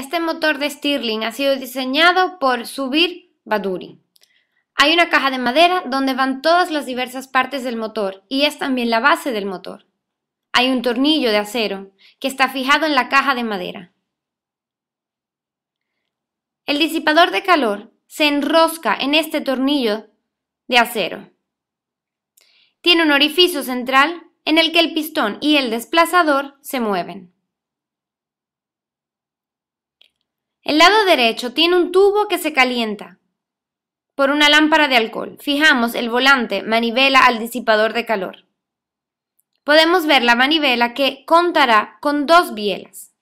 Este motor de Stirling ha sido diseñado por Subir Baduri. Hay una caja de madera donde van todas las diversas partes del motor y es también la base del motor. Hay un tornillo de acero que está fijado en la caja de madera. El disipador de calor se enrosca en este tornillo de acero. Tiene un orificio central en el que el pistón y el desplazador se mueven. El lado derecho tiene un tubo que se calienta por una lámpara de alcohol. Fijamos el volante manivela al disipador de calor. Podemos ver la manivela que contará con dos bielas.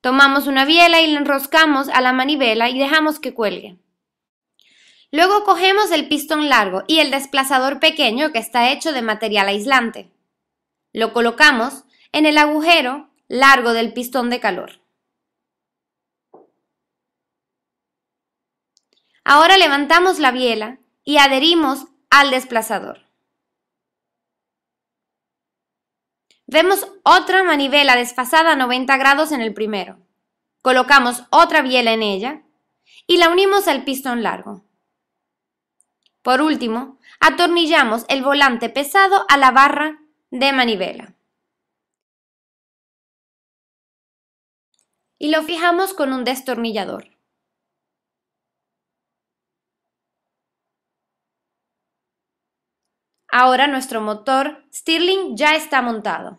Tomamos una biela y la enroscamos a la manivela y dejamos que cuelgue. Luego cogemos el pistón largo y el desplazador pequeño que está hecho de material aislante. Lo colocamos en el agujero largo del pistón de calor. Ahora levantamos la biela y adherimos al desplazador. Vemos otra manivela desfasada a 90 grados en el primero. Colocamos otra biela en ella y la unimos al pistón largo. Por último, atornillamos el volante pesado a la barra de manivela. Y lo fijamos con un destornillador. Ahora nuestro motor Stirling ya está montado.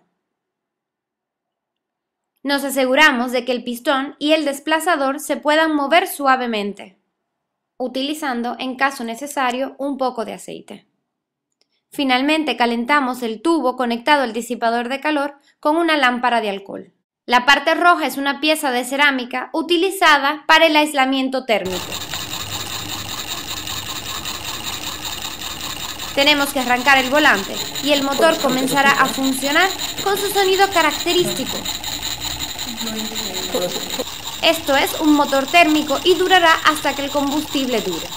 Nos aseguramos de que el pistón y el desplazador se puedan mover suavemente, utilizando en caso necesario un poco de aceite. Finalmente calentamos el tubo conectado al disipador de calor con una lámpara de alcohol. La parte roja es una pieza de cerámica utilizada para el aislamiento térmico. Tenemos que arrancar el volante y el motor comenzará a funcionar con su sonido característico. Esto es un motor térmico y durará hasta que el combustible dure.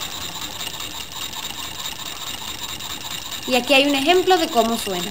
Y aquí hay un ejemplo de cómo suena.